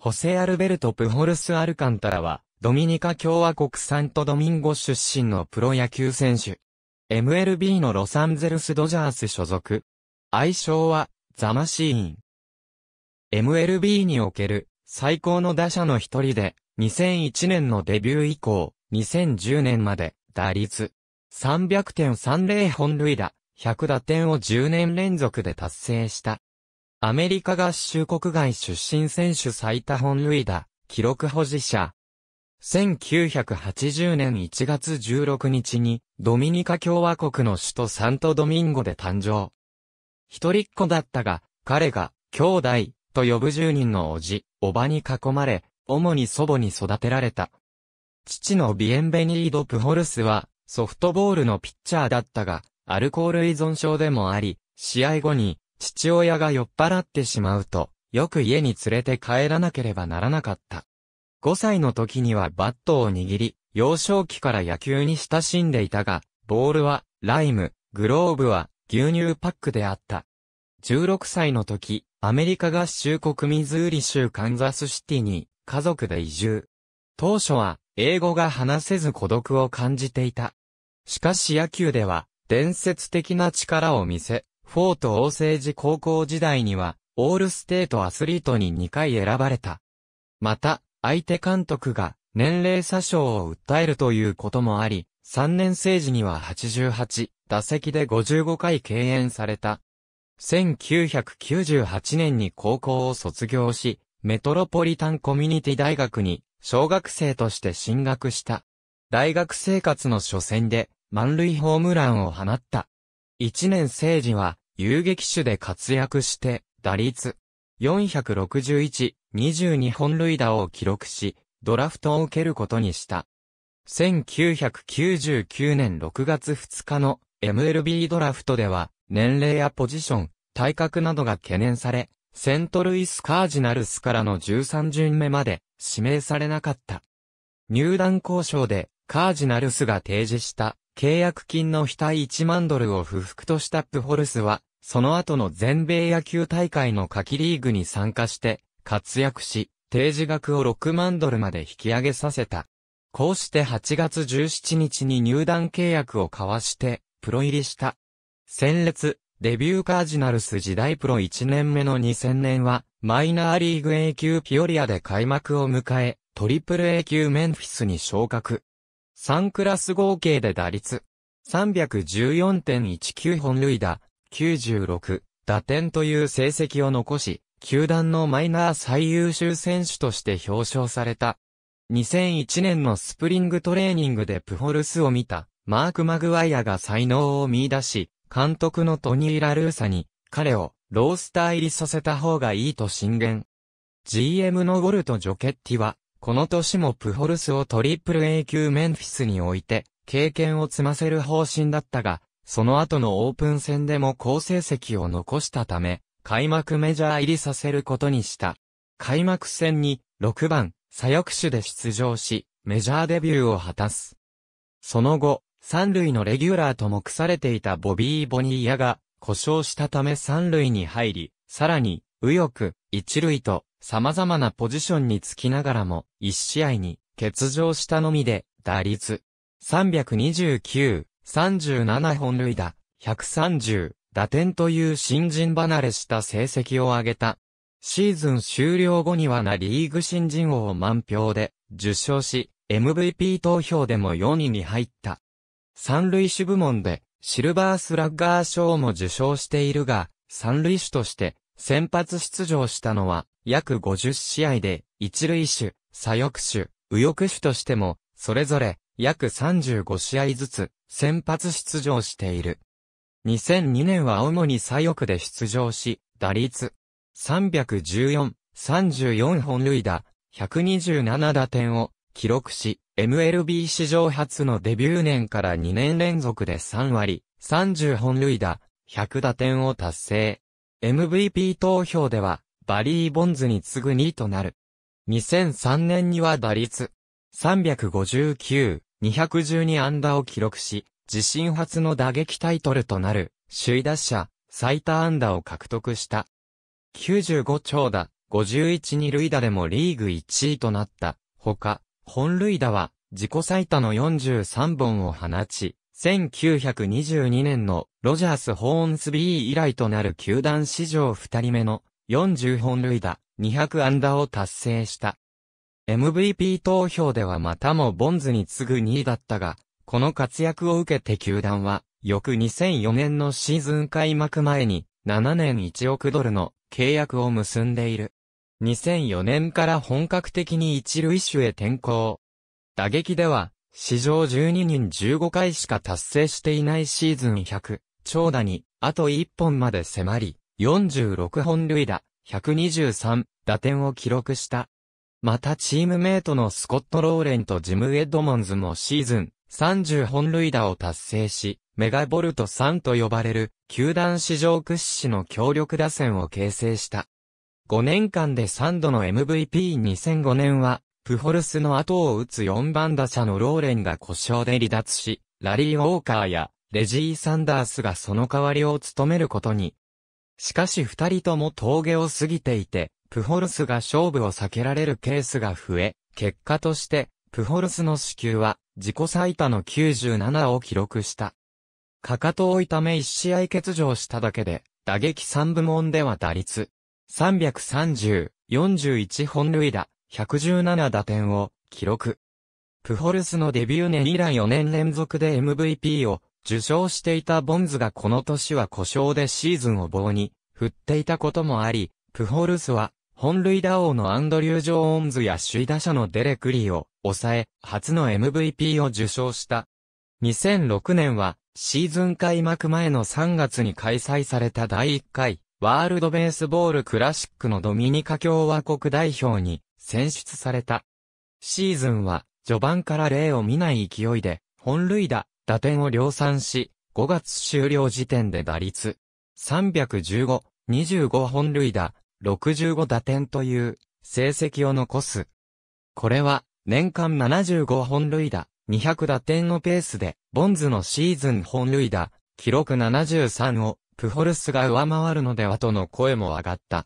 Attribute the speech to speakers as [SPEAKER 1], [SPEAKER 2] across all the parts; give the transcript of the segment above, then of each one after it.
[SPEAKER 1] ホセ・アルベルト・プホルス・アルカンタラは、ドミニカ共和国サントドミンゴ出身のプロ野球選手。MLB のロサンゼルス・ドジャース所属。愛称は、ザマシーン。MLB における最高の打者の一人で、2001年のデビュー以降、2010年まで、打率。300.30本塁打、100打点を10年連続で達成した。アメリカ合衆国外出身選手最多本塁打、記録保持者。1980年1月16日に、ドミニカ共和国の首都サントドミンゴで誕生。一人っ子だったが、彼が、兄弟、と呼ぶ10人のおじ、おばに囲まれ、主に祖母に育てられた。父のビエンベニード・プホルスは、ソフトボールのピッチャーだったが、アルコール依存症でもあり、試合後に、父親が酔っ払ってしまうと、よく家に連れて帰らなければならなかった。5歳の時にはバットを握り、幼少期から野球に親しんでいたが、ボールは、ライム、グローブは、牛乳パックであった。16歳の時、アメリカ合衆国ミズーリ州カンザスシティに、家族で移住。当初は、英語が話せず孤独を感じていた。しかし野球では、伝説的な力を見せ、フォート王政時高校時代には、オールステートアスリートに2回選ばれた。また、相手監督が年齢詐称を訴えるということもあり、3年生時には88、打席で55回敬遠された。1998年に高校を卒業し、メトロポリタンコミュニティ大学に小学生として進学した。大学生活の初戦で満塁ホームランを放った。一年生時は、遊撃手で活躍して、打率461、22本塁打を記録し、ドラフトを受けることにした。1999年6月2日の MLB ドラフトでは、年齢やポジション、体格などが懸念され、セントルイスカージナルスからの13巡目まで指名されなかった。入団交渉でカージナルスが提示した契約金の額1万ドルを不服としたプホルスは、その後の全米野球大会の夏季リーグに参加して、活躍し、提示額を6万ドルまで引き上げさせた。こうして8月17日に入団契約を交わして、プロ入りした。先列、デビューカージナルス時代プロ1年目の2000年は、マイナーリーグ A 級ピオリアで開幕を迎え、トリプル A 級メンフィスに昇格。3クラス合計で打率314.19本塁打、96打点という成績を残し、球団のマイナー最優秀選手として表彰された。2001年のスプリングトレーニングでプホルスを見た、マーク・マグワイアが才能を見出し、監督のトニー・ラルーサに、彼をロースター入りさせた方がいいと進言。GM のウォルト・ジョケッティは、この年もプホルスをトリプル A 級メンフィスに置いて、経験を積ませる方針だったが、その後のオープン戦でも好成績を残したため、開幕メジャー入りさせることにした。開幕戦に6番、左翼手で出場し、メジャーデビューを果たす。その後、三塁のレギュラーと目されていたボビー・ボニーヤが故障したため三塁に入り、さらに、右翼、一塁と様々なポジションにつきながらも、1試合に欠場したのみで、打率329、37本塁打、130、打点という新人離れした成績を挙げた。シーズン終了後にはなリーグ新人王を満票で受賞し、MVP 投票でも4位に入った。三塁手部門でシルバースラッガー賞も受賞しているが、三塁手として先発出場したのは約50試合で、一塁手、左翼手、右翼手としても、それぞれ、約35試合ずつ、先発出場している。2002年は主に左翼で出場し、打率、314、34本塁打、127打点を記録し、MLB 史上初のデビュー年から2年連続で3割、30本塁打、100打点を達成。MVP 投票では、バリー・ボンズに次ぐ2位となる。2003年には打率359、212安打を記録し、自身初の打撃タイトルとなる、首位打者、最多安打を獲得した。95長打、51二塁打でもリーグ1位となった。ほか、本塁打は、自己最多の43本を放ち、1922年のロジャース・ホーンスビー以来となる球団史上2人目の40本塁打、200安打を達成した。MVP 投票ではまたもボンズに次ぐ2位だったが、この活躍を受けて球団は、翌2004年のシーズン開幕前に、7年1億ドルの契約を結んでいる。2004年から本格的に一塁手へ転向。打撃では、史上12人15回しか達成していないシーズン100、長打に、あと1本まで迫り、46本塁打、123打点を記録した。またチームメイトのスコット・ローレンとジム・エッドモンズもシーズン30本塁打を達成し、メガボルト3と呼ばれる球団史上屈指の強力打線を形成した。5年間で3度の MVP2005 年は、プホルスの後を打つ4番打者のローレンが故障で離脱し、ラリー・ウォーカーやレジー・サンダースがその代わりを務めることにしかし二人とも峠を過ぎていて、プホルスが勝負を避けられるケースが増え、結果として、プホルスの死給は自己最多の97を記録した。かかとを痛め一試合欠場しただけで、打撃三部門では打率330、41本塁打、117打点を記録。プホルスのデビュー年以来4年連続で MVP を受賞していたボンズがこの年は故障でシーズンを棒に振っていたこともあり、プホルスは本塁打王のアンドリュー・ジョーンズや首位打者のデレクリーを抑え、初の MVP を受賞した。2006年はシーズン開幕前の3月に開催された第1回ワールドベースボールクラシックのドミニカ共和国代表に選出された。シーズンは序盤から例を見ない勢いで本塁打、打点を量産し、5月終了時点で打率315、25本塁打、65打点という成績を残す。これは年間75本塁打、200打点のペースで、ボンズのシーズン本塁打、記録73をプホルスが上回るのではとの声も上がった。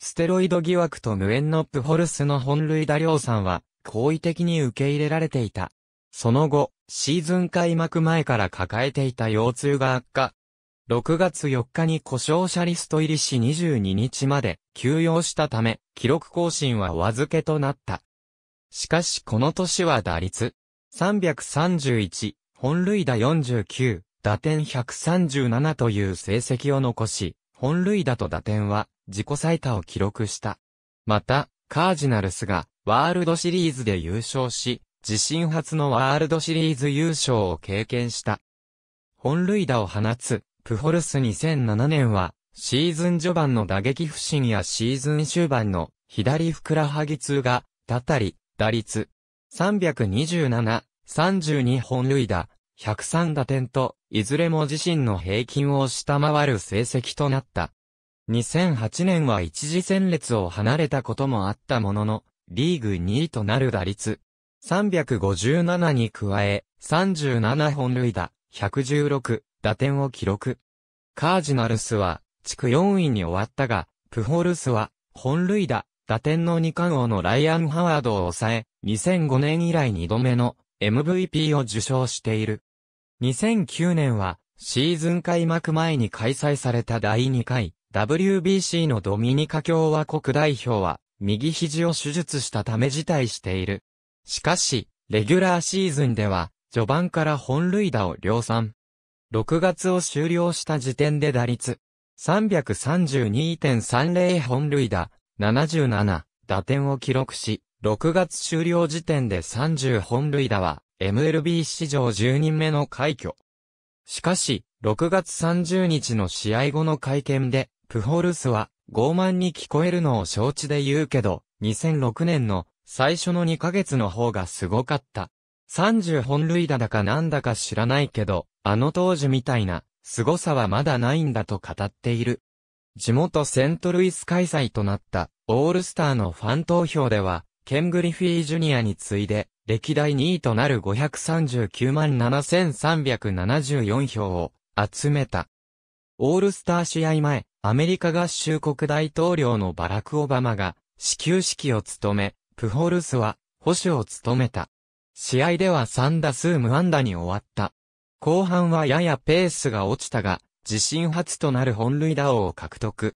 [SPEAKER 1] ステロイド疑惑と無縁のプホルスの本塁打量産は、好意的に受け入れられていた。その後、シーズン開幕前から抱えていた腰痛が悪化。6月4日に故障者リスト入りし22日まで休養したため、記録更新はお預けとなった。しかしこの年は打率331、本塁打49、打点137という成績を残し、本塁打と打点は自己最多を記録した。また、カージナルスがワールドシリーズで優勝し、自身初のワールドシリーズ優勝を経験した。本塁打を放つ、プホルス2007年は、シーズン序盤の打撃不振やシーズン終盤の左ふくらはぎ痛が、たたり、打率、327、32本塁打、103打点と、いずれも自身の平均を下回る成績となった。2008年は一時戦列を離れたこともあったものの、リーグ2位となる打率、357に加え、37本塁打、116打点を記録。カージナルスは、地区4位に終わったが、プホルスは、本塁打、打点の2冠王のライアン・ハワードを抑え、2005年以来2度目の MVP を受賞している。2009年は、シーズン開幕前に開催された第2回 WBC のドミニカ共和国代表は、右肘を手術したため辞退している。しかし、レギュラーシーズンでは、序盤から本塁打を量産。6月を終了した時点で打率、332.30本塁打、77打点を記録し、6月終了時点で30本塁打は、MLB 史上10人目の快挙。しかし、6月30日の試合後の会見で、プホルスは、傲慢に聞こえるのを承知で言うけど、2006年の最初の2ヶ月の方がすごかった。30本塁打だかなんだか知らないけど、あの当時みたいな、凄さはまだないんだと語っている。地元セントルイス開催となったオールスターのファン投票では、ケン・グリフィー・ジュニアに次いで、歴代2位となる539万7374票を集めた。オールスター試合前、アメリカ合衆国大統領のバラク・オバマが始球式を務め、プホルスは、保守を務めた。試合では3打数無安打に終わった。後半はややペースが落ちたが、自身初となる本塁打王を獲得。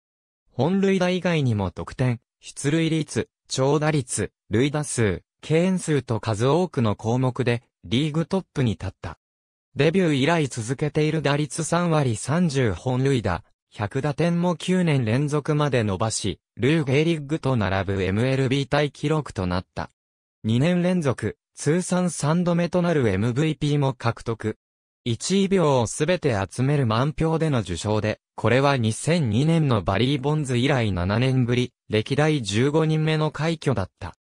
[SPEAKER 1] 本塁打以外にも得点、出塁率、長打率、塁打数、敬遠数と数多くの項目で、リーグトップに立った。デビュー以来続けている打率3割30本塁打、100打点も9年連続まで伸ばし、ルー・ゲーリッグと並ぶ MLB 対記録となった。2年連続、通算3度目となる MVP も獲得。1位秒をすべて集める満票での受賞で、これは2002年のバリー・ボンズ以来7年ぶり、歴代15人目の快挙だった。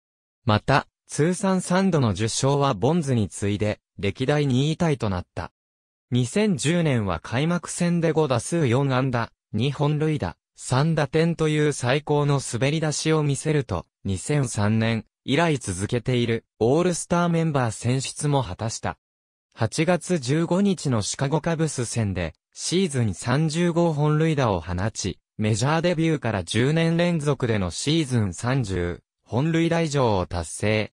[SPEAKER 1] また、通算3度の受賞はボンズに次いで、歴代2位タイとなった。2010年は開幕戦で5打数4安打、2本塁打、3打点という最高の滑り出しを見せると、2003年以来続けているオールスターメンバー選出も果たした。8月15日のシカゴカブス戦で、シーズン35本塁打を放ち、メジャーデビューから10年連続でのシーズン30本塁打以上を達成。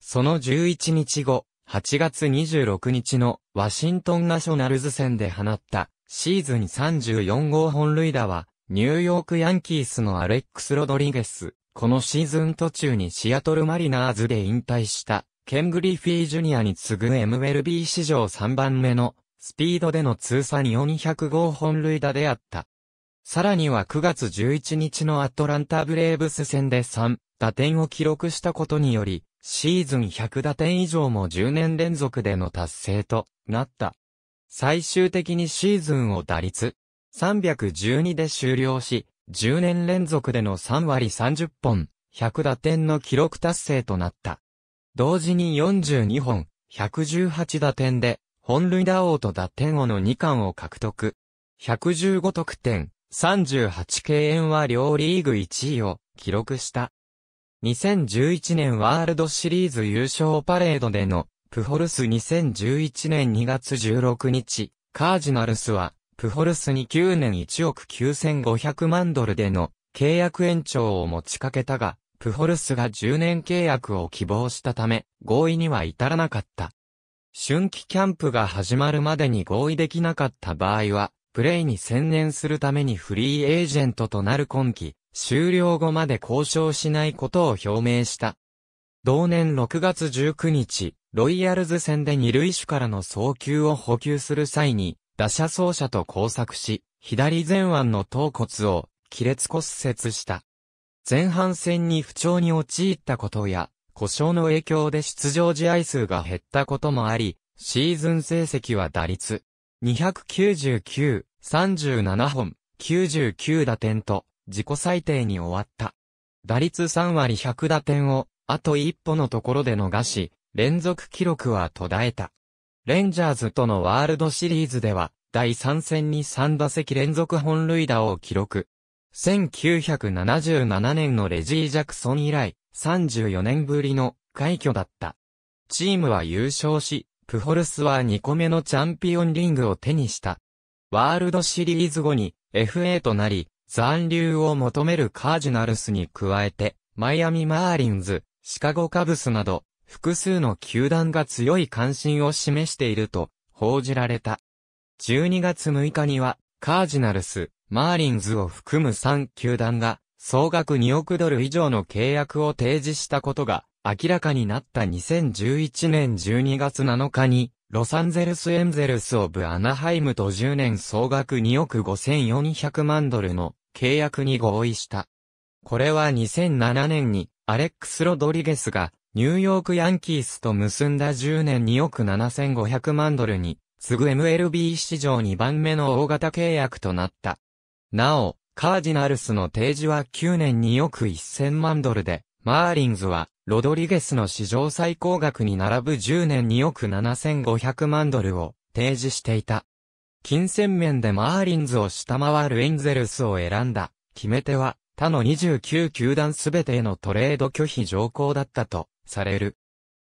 [SPEAKER 1] その11日後、8月26日のワシントンナショナルズ戦で放ったシーズン34号本塁打は、ニューヨークヤンキースのアレックス・ロドリゲス。このシーズン途中にシアトルマリナーズで引退した、ケン・グリフィー・ジュニアに次ぐ MLB 史上3番目の、スピードでの通算400号本塁打であった。さらには9月11日のアトランタ・ブレーブス戦で3打点を記録したことにより、シーズン100打点以上も10年連続での達成となった。最終的にシーズンを打率312で終了し、10年連続での3割30本、100打点の記録達成となった。同時に42本、118打点で、本塁打王と打点王の2冠を獲得。115得点、38敬遠は両リーグ1位を記録した。2011年ワールドシリーズ優勝パレードでのプホルス2011年2月16日、カージナルスは、プホルスに9年1億9500万ドルでの契約延長を持ちかけたが、プホルスが10年契約を希望したため、合意には至らなかった。春季キャンプが始まるまでに合意できなかった場合は、プレイに専念するためにフリーエージェントとなる今季、終了後まで交渉しないことを表明した。同年6月19日、ロイヤルズ戦で二塁手からの送球を補給する際に、打者走者と交錯し、左前腕の頭骨を、亀裂骨折した。前半戦に不調に陥ったことや、故障の影響で出場試合数が減ったこともあり、シーズン成績は打率299、37本、99打点と自己最低に終わった。打率3割100打点をあと一歩のところで逃し、連続記録は途絶えた。レンジャーズとのワールドシリーズでは、第3戦に3打席連続本塁打を記録。1977年のレジー・ジャクソン以来、34年ぶりの快挙だった。チームは優勝し、プホルスは2個目のチャンピオンリングを手にした。ワールドシリーズ後に FA となり、残留を求めるカージナルスに加えて、マイアミ・マーリンズ、シカゴ・カブスなど、複数の球団が強い関心を示していると報じられた。12月6日には、カージナルス、マーリンズを含む3球団が、総額2億ドル以上の契約を提示したことが明らかになった2011年12月7日に、ロサンゼルスエンゼルスオブアナハイムと10年総額2億5400万ドルの契約に合意した。これは2007年にアレックス・ロドリゲスがニューヨークヤンキースと結んだ10年2億7500万ドルに、次ぐ MLB 史上2番目の大型契約となった。なお、カージナルスの提示は9年2億1000万ドルで、マーリンズは、ロドリゲスの史上最高額に並ぶ10年2億7500万ドルを提示していた。金銭面でマーリンズを下回るエンゼルスを選んだ決め手は他の29球団すべてへのトレード拒否条項だったとされる。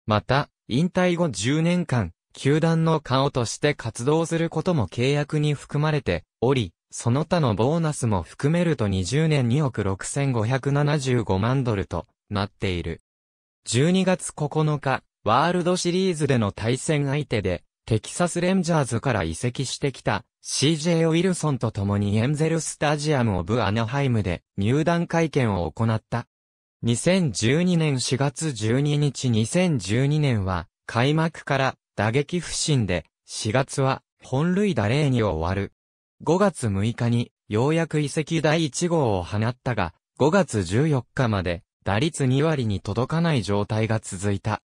[SPEAKER 1] また、引退後10年間、球団の顔として活動することも契約に含まれており、その他のボーナスも含めると20年2億6575万ドルとなっている。12月9日、ワールドシリーズでの対戦相手で、テキサスレンジャーズから移籍してきた CJ ウィルソンと共にエンゼルスタジアムオブアナハイムで入団会見を行った。2012年4月12日2012年は、開幕から打撃不振で、4月は本塁打0に終わる。5月6日に、ようやく遺跡第1号を放ったが、5月14日まで、打率2割に届かない状態が続いた。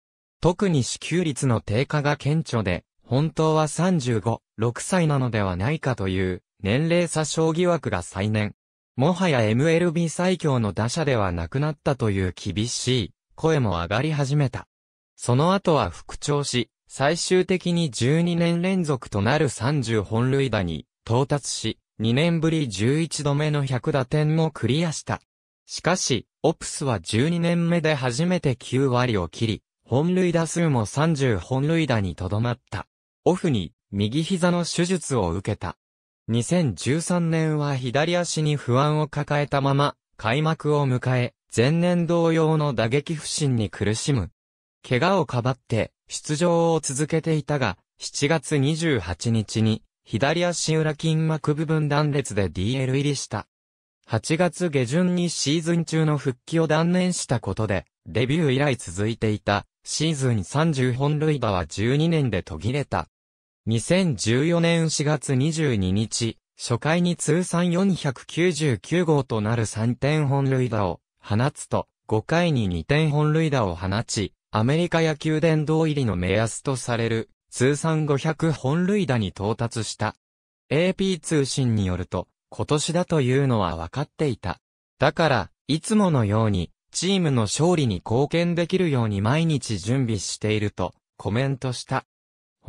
[SPEAKER 1] 特に支給率の低下が顕著で、本当は35、6歳なのではないかという、年齢差小疑惑が再燃。もはや MLB 最強の打者ではなくなったという厳しい声も上がり始めた。その後は復調し、最終的に12年連続となる30本塁打に到達し、2年ぶり11度目の100打点もクリアした。しかし、オプスは12年目で初めて9割を切り、本塁打数も30本塁打にとどまった。オフに右膝の手術を受けた。2013年は左足に不安を抱えたまま、開幕を迎え、前年同様の打撃不振に苦しむ。怪我をかばって出場を続けていたが、7月28日に左足裏筋膜部分断裂で DL 入りした。8月下旬にシーズン中の復帰を断念したことで、デビュー以来続いていたシーズン30本塁打は12年で途切れた。2014年4月22日、初回に通算499号となる3点本塁打を放つと、5回に2点本塁打を放ち、アメリカ野球殿堂入りの目安とされる、通算500本塁打に到達した。AP 通信によると、今年だというのは分かっていた。だから、いつものように、チームの勝利に貢献できるように毎日準備していると、コメントした。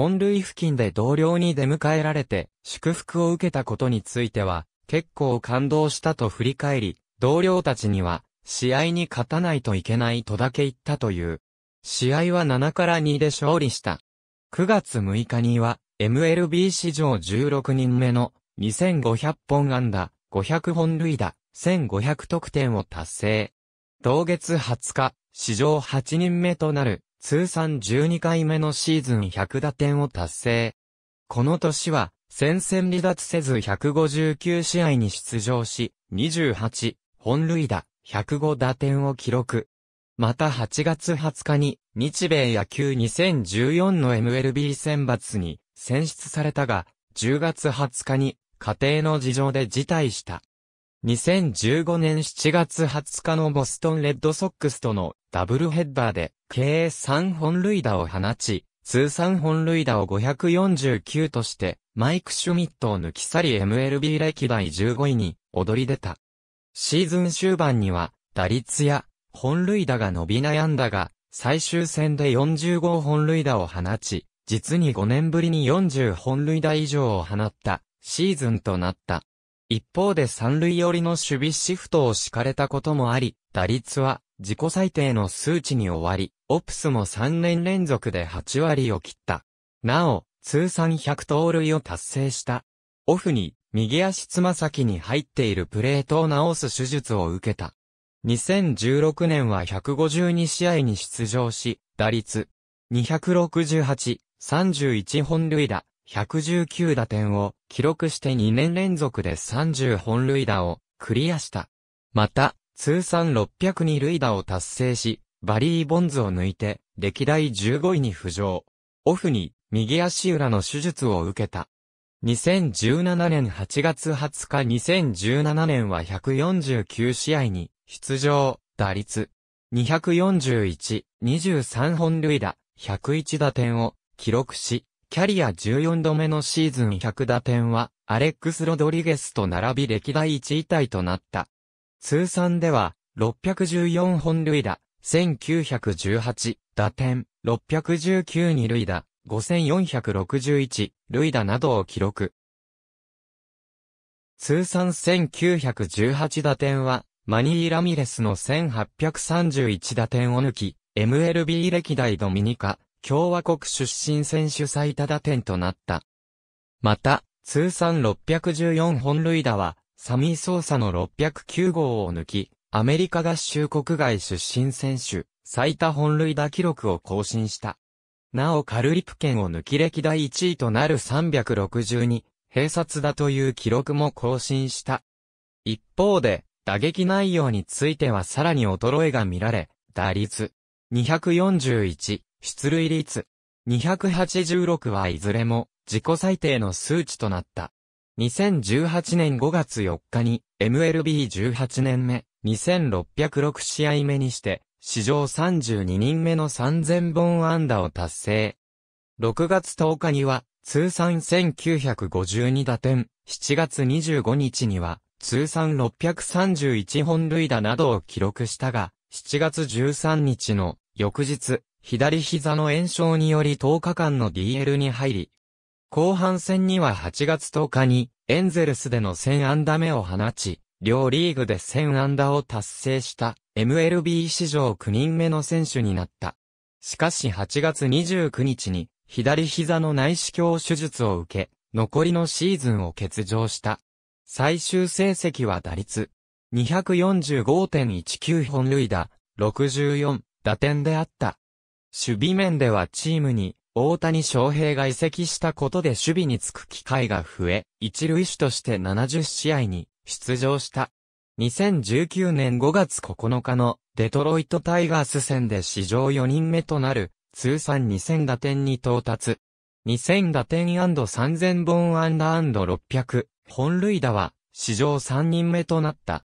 [SPEAKER 1] 本塁付近で同僚に出迎えられて、祝福を受けたことについては、結構感動したと振り返り、同僚たちには、試合に勝たないといけないとだけ言ったという。試合は7から2で勝利した。9月6日には、MLB 史上16人目の2500本安打、500本塁打、1500得点を達成。同月20日、史上8人目となる通算12回目のシーズン100打点を達成。この年は、戦線離脱せず159試合に出場し、28、本塁打、105打点を記録。また8月20日に、日米野球2014の MLB 選抜に選出されたが、10月20日に、家庭の事情で辞退した。2015年7月20日のボストンレッドソックスとのダブルヘッダーで計3本塁打を放ち、通算本塁打を549として、マイク・シュミットを抜き去り MLB 歴代15位に踊り出た。シーズン終盤には、打率や本塁打が伸び悩んだが、最終戦で4号本塁打を放ち、実に5年ぶりに40本塁打以上を放ったシーズンとなった。一方で三塁寄りの守備シフトを敷かれたこともあり、打率は自己最低の数値に終わり、オプスも3年連続で8割を切った。なお、通算100盗塁を達成した。オフに、右足つま先に入っているプレートを直す手術を受けた。2016年は152試合に出場し、打率268、31本塁打、119打点を記録して2年連続で30本塁打をクリアした。また、通算602塁打を達成し、バリー・ボンズを抜いて、歴代15位に浮上。オフに、右足裏の手術を受けた。2017年8月20日2017年は149試合に、出場、打率、241、23本塁打、101打点を、記録し、キャリア14度目のシーズン100打点は、アレックス・ロドリゲスと並び歴代1位体となった。通算では、614本塁打、1918、打点、619二塁打、5461、塁打などを記録。通算1918打点は、マニー・ラミレスの1831打点を抜き、MLB 歴代ドミニカ、共和国出身選手最多打点となった。また、通算614本塁打は、サミー・ソーサの609号を抜き、アメリカ合衆国外出身選手、最多本塁打記録を更新した。なおカルリプ県を抜き歴代1位となる362、併殺だという記録も更新した。一方で、打撃内容についてはさらに衰えが見られ、打率241、出塁率286はいずれも自己最低の数値となった。2018年5月4日に MLB18 年目2606試合目にして史上32人目の3000本安打を達成。6月10日には通算1952打点、7月25日には通算631本塁打などを記録したが、7月13日の翌日、左膝の炎症により10日間の DL に入り、後半戦には8月10日に、エンゼルスでの1000安打目を放ち、両リーグで1000安打を達成した MLB 史上9人目の選手になった。しかし8月29日に左膝の内視鏡手術を受け、残りのシーズンを欠場した。最終成績は打率245.19本塁打64打点であった。守備面ではチームに大谷翔平が移籍したことで守備につく機会が増え、一塁手として70試合に出場した。2019年5月9日のデトロイトタイガース戦で史上4人目となる通算2000打点に到達。2000打点 &3000 本安打 &600 本塁打は史上3人目となった。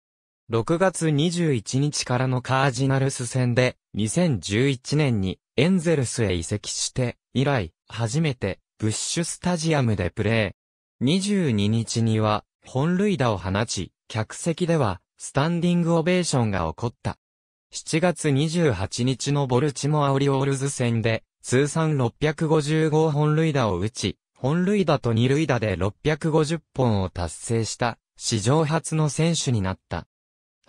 [SPEAKER 1] 6月21日からのカージナルス戦で2011年にエンゼルスへ移籍して、以来、初めて、ブッシュスタジアムでプレー。22日には、本塁打を放ち、客席では、スタンディングオベーションが起こった。7月28日のボルチモアオリオールズ戦で、通算655本塁打を打ち、本塁打と二塁打で650本を達成した、史上初の選手になった。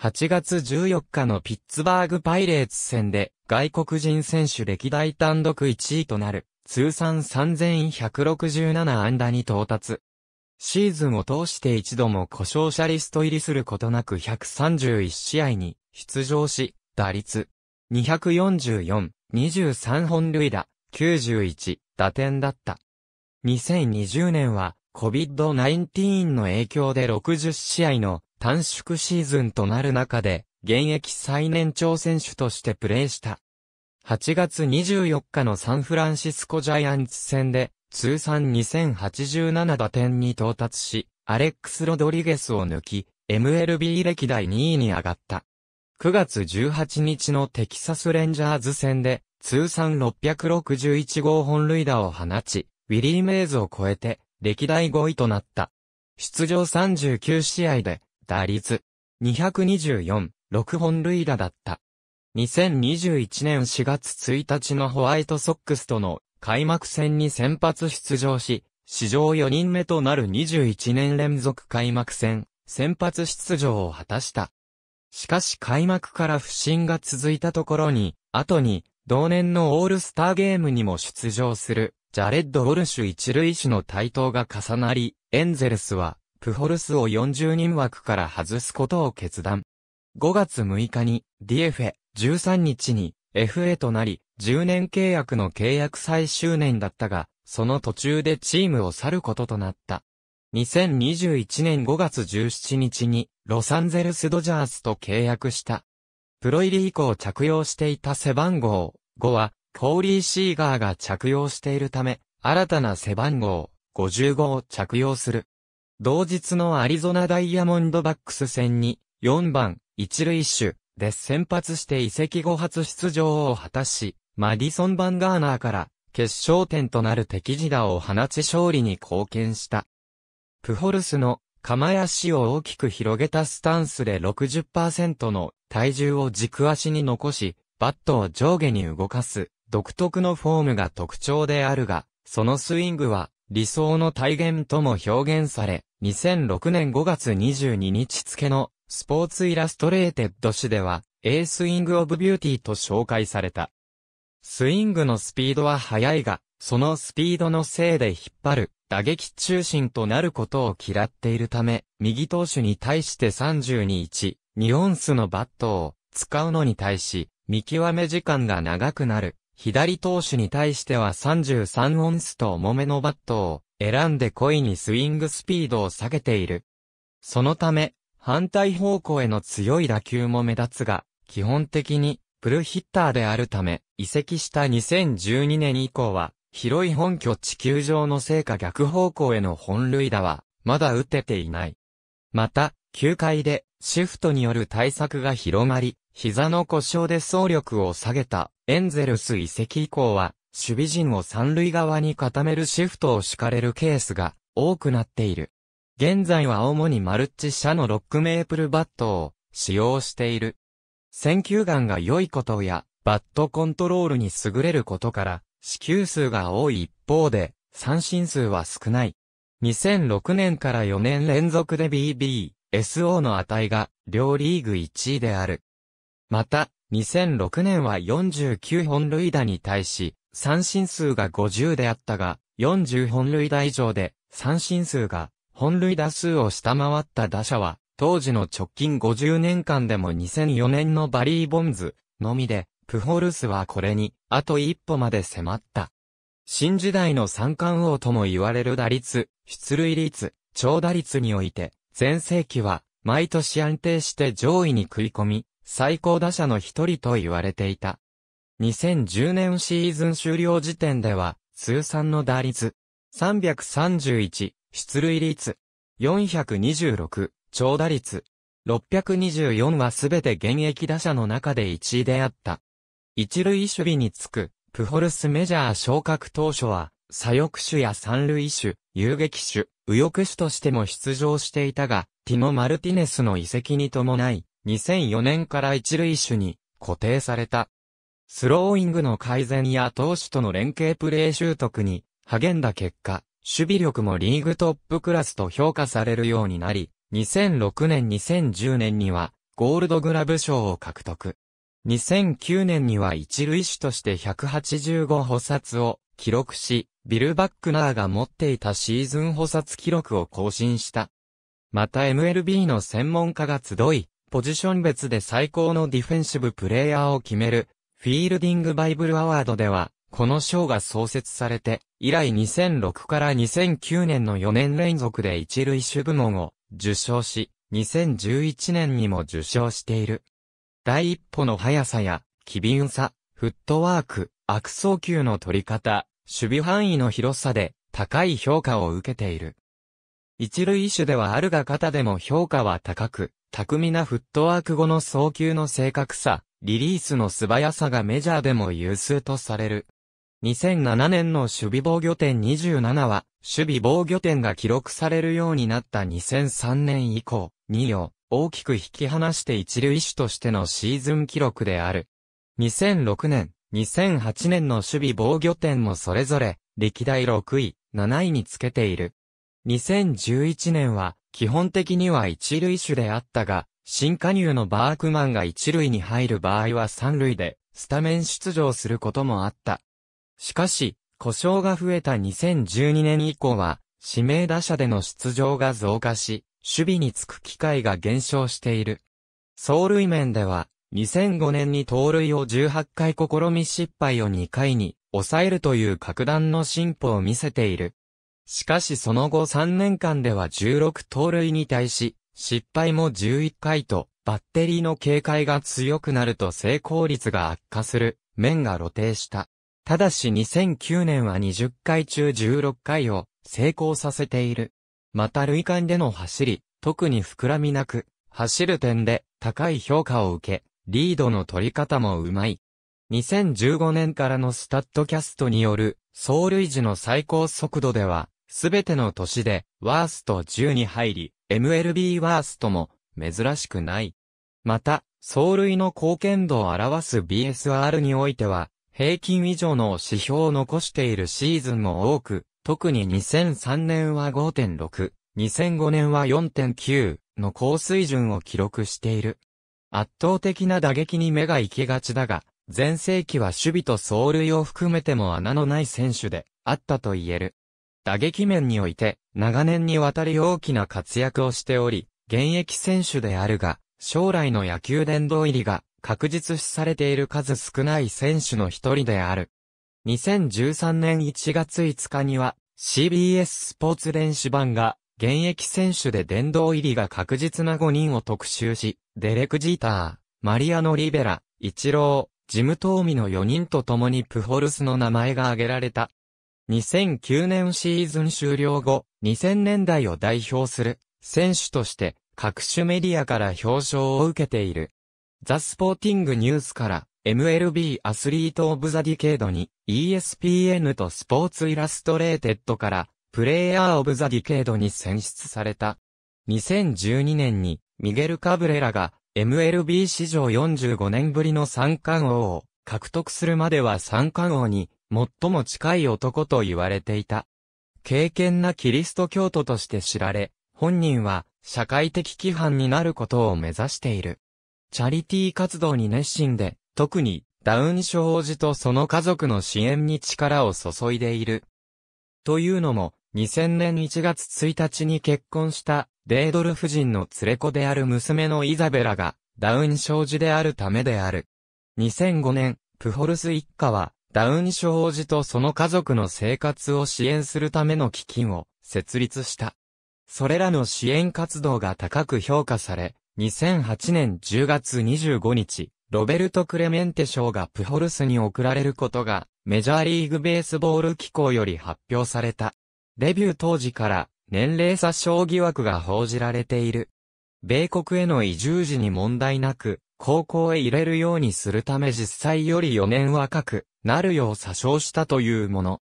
[SPEAKER 1] 8月14日のピッツバーグパイレーツ戦で、外国人選手歴代単独1位となる、通算3167安打に到達。シーズンを通して一度も故障者リスト入りすることなく131試合に出場し、打率244、23本塁打、91打点だった。2020年は COVID-19 の影響で60試合の短縮シーズンとなる中で、現役最年長選手としてプレーした。8月24日のサンフランシスコジャイアンツ戦で、通算2087打点に到達し、アレックス・ロドリゲスを抜き、MLB 歴代2位に上がった。9月18日のテキサス・レンジャーズ戦で、通算661号本塁打を放ち、ウィリー・メイズを超えて、歴代5位となった。出場39試合で、打率224、6本塁打だった。2021年4月1日のホワイトソックスとの開幕戦に先発出場し、史上4人目となる21年連続開幕戦、先発出場を果たした。しかし開幕から不振が続いたところに、後に、同年のオールスターゲームにも出場する、ジャレッド・ウォルシュ一塁手の台頭が重なり、エンゼルスは、プホルスを40人枠から外すことを決断。5月6日に、ディエフェ、13日に、FA となり、10年契約の契約最終年だったが、その途中でチームを去ることとなった。2021年5月17日に、ロサンゼルスドジャースと契約した。プロ入り以降着用していた背番号5は、コーリー・シーガーが着用しているため、新たな背番号55を着用する。同日のアリゾナダイヤモンドバックス戦に、4番、一塁手、で先発して移籍後初出場を果たし、マディソン・バンガーナーから、決勝点となる敵地打を放ち勝利に貢献した。プホルスの釜足を大きく広げたスタンスで60%の体重を軸足に残し、バットを上下に動かす独特のフォームが特徴であるが、そのスイングは理想の体現とも表現され、2006年5月22日付のスポーツイラストレーテッド誌では、エースイングオブビューティーと紹介された。スイングのスピードは速いが、そのスピードのせいで引っ張る、打撃中心となることを嫌っているため、右投手に対して32-1、2オンスのバットを使うのに対し、見極め時間が長くなる。左投手に対しては33オンスと重めのバットを選んで故意にスイングスピードを下げている。そのため、反対方向への強い打球も目立つが、基本的にプルヒッターであるため、移籍した2012年以降は、広い本拠地球上の成果逆方向への本塁打は、まだ打てていない。また、球界でシフトによる対策が広まり、膝の故障で走力を下げたエンゼルス移籍以降は、守備陣を三塁側に固めるシフトを敷かれるケースが多くなっている。現在は主にマルチ社のロックメープルバットを使用している。選球眼が良いことや、バットコントロールに優れることから、死球数が多い一方で、三振数は少ない。2006年から4年連続で BB、SO の値が、両リーグ1位である。また、2006年は49本塁打に対し、三振数が50であったが、40本塁打以上で、三振数が、本塁打数を下回った打者は、当時の直近50年間でも2004年のバリー・ボンズのみで、プホルスはこれに、あと一歩まで迫った。新時代の三冠王とも言われる打率、出塁率、長打率において、前世紀は、毎年安定して上位に食い込み、最高打者の一人と言われていた。2010年シーズン終了時点では、通算の打率、331、出塁率、426、長打率、624はすべて現役打者の中で1位であった。一塁守備につく、プホルスメジャー昇格当初は、左翼手や三塁手、遊撃手、右翼手としても出場していたが、ティノ・マルティネスの遺跡に伴い、2004年から一塁手に固定された。スローイングの改善や投手との連携プレー習得に励んだ結果、守備力もリーグトップクラスと評価されるようになり、2006年2010年にはゴールドグラブ賞を獲得。2009年には一塁手として185補殺を記録し、ビル・バックナーが持っていたシーズン補殺記録を更新した。また MLB の専門家が集い、ポジション別で最高のディフェンシブプレイヤーを決める、フィールディングバイブルアワードでは、この賞が創設されて、以来2006から2009年の4年連続で一類種部門を受賞し、2011年にも受賞している。第一歩の速さや、機敏さ、フットワーク、悪送球の取り方、守備範囲の広さで高い評価を受けている。一類種ではあるが型でも評価は高く、巧みなフットワーク後の送球の正確さ、リリースの素早さがメジャーでも有数とされる。2007年の守備防御点27は、守備防御点が記録されるようになった2003年以降、2を大きく引き離して一塁手としてのシーズン記録である。2006年、2008年の守備防御点もそれぞれ、歴代6位、7位につけている。2011年は、基本的には一塁手であったが、新加入のバークマンが一塁に入る場合は三塁で、スタメン出場することもあった。しかし、故障が増えた2012年以降は、指名打者での出場が増加し、守備につく機会が減少している。走塁面では、2005年に盗塁を18回試み失敗を2回に抑えるという格段の進歩を見せている。しかしその後3年間では16盗塁に対し、失敗も11回と、バッテリーの警戒が強くなると成功率が悪化する、面が露呈した。ただし2009年は20回中16回を成功させている。また類間での走り、特に膨らみなく、走る点で高い評価を受け、リードの取り方もうまい。2015年からのスタッドキャストによる、走塁時の最高速度では、すべての年でワースト10に入り、MLB ワーストも珍しくない。また、走塁の貢献度を表す BSR においては、平均以上の指標を残しているシーズンも多く、特に2003年は5.6、2005年は4.9の高水準を記録している。圧倒的な打撃に目が行きがちだが、前世紀は守備と走塁を含めても穴のない選手であったと言える。打撃面において、長年にわたり大きな活躍をしており、現役選手であるが、将来の野球殿堂入りが確実視されている数少ない選手の一人である。2013年1月5日には CBS スポーツ電子版が現役選手で殿堂入りが確実な5人を特集し、デレク・ジーター、マリアノ・リベラ、イチロー、ジム・トーミの4人と共にプホルスの名前が挙げられた。2009年シーズン終了後、2000年代を代表する選手として各種メディアから表彰を受けている。ザ・スポーティングニュースから MLB アスリート・オブ・ザ・ディケードに ESPN とスポーツ・イラストレーテッドからプレイヤー・オブ・ザ・ディケードに選出された。2012年にミゲル・カブレラが MLB 史上45年ぶりの三冠王を獲得するまでは三冠王に最も近い男と言われていた。敬虔なキリスト教徒として知られ、本人は社会的規範になることを目指している。チャリティー活動に熱心で、特にダウン症王子とその家族の支援に力を注いでいる。というのも、2000年1月1日に結婚したデードル夫人の連れ子である娘のイザベラがダウン症児であるためである。2005年、プホルス一家はダウン症児とその家族の生活を支援するための基金を設立した。それらの支援活動が高く評価され、2008年10月25日、ロベルト・クレメンテ賞がプホルスに贈られることが、メジャーリーグベースボール機構より発表された。デビュー当時から年齢差傷疑惑が報じられている。米国への移住時に問題なく、高校へ入れるようにするため実際より4年若く、なるよう詐称したというもの。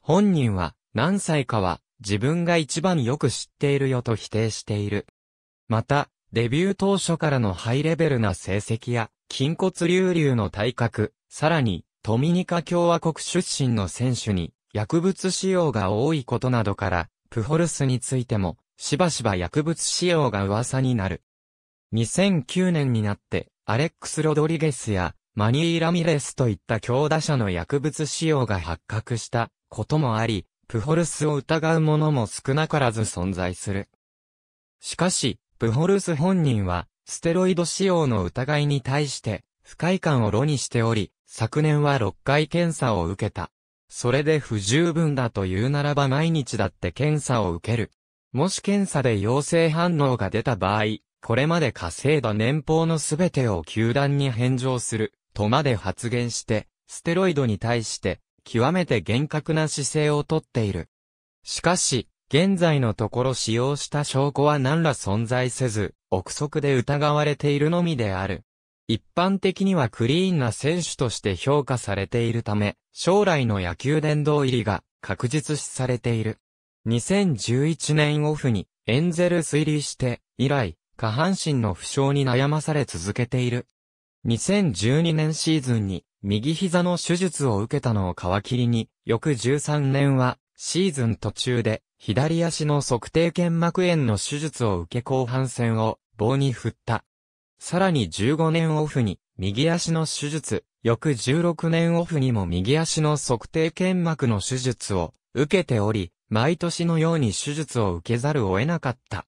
[SPEAKER 1] 本人は何歳かは自分が一番よく知っているよと否定している。また、デビュー当初からのハイレベルな成績や、筋骨隆々の体格、さらに、トミニカ共和国出身の選手に、薬物使用が多いことなどから、プホルスについても、しばしば薬物使用が噂になる。2009年になって、アレックス・ロドリゲスや、マニー・ラミレスといった強打者の薬物使用が発覚したこともあり、プホルスを疑う者も少なからず存在する。しかし、プホルス本人は、ステロイド使用の疑いに対して、不快感を炉にしており、昨年は6回検査を受けた。それで不十分だというならば毎日だって検査を受ける。もし検査で陽性反応が出た場合、これまで稼いだ年俸のすべてを球団に返上する。とまで発言して、ステロイドに対して、極めて厳格な姿勢をとっている。しかし、現在のところ使用した証拠は何ら存在せず、憶測で疑われているのみである。一般的にはクリーンな選手として評価されているため、将来の野球殿堂入りが確実視されている。2011年オフにエンゼルス入りして、以来、下半身の負傷に悩まされ続けている。2012年シーズンに右膝の手術を受けたのを皮切りに、翌13年はシーズン途中で左足の測定腱膜炎の手術を受け後半戦を棒に振った。さらに15年オフに右足の手術、翌16年オフにも右足の測定腱膜の手術を受けており、毎年のように手術を受けざるを得なかった。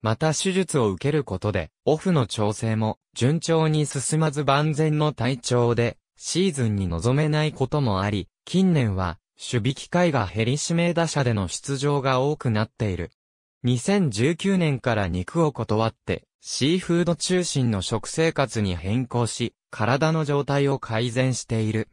[SPEAKER 1] また手術を受けることで、オフの調整も順調に進まず万全の体調で、シーズンに臨めないこともあり、近年は、守備機会が減り指名打者での出場が多くなっている。2019年から肉を断って、シーフード中心の食生活に変更し、体の状態を改善している。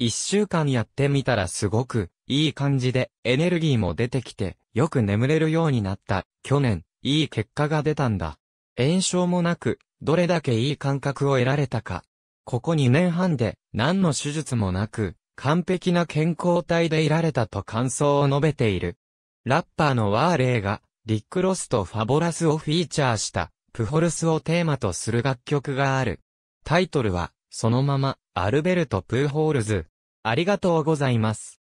[SPEAKER 1] 一週間やってみたらすごく、いい感じで、エネルギーも出てきて、よく眠れるようになった。去年、いい結果が出たんだ。炎症もなく、どれだけいい感覚を得られたか。ここ2年半で、何の手術もなく、完璧な健康体でいられたと感想を述べている。ラッパーのワーレイが、リック・ロスとファボラスをフィーチャーした、プホルスをテーマとする楽曲がある。タイトルは、そのまま、アルベルト・プーホールズ。ありがとうございます。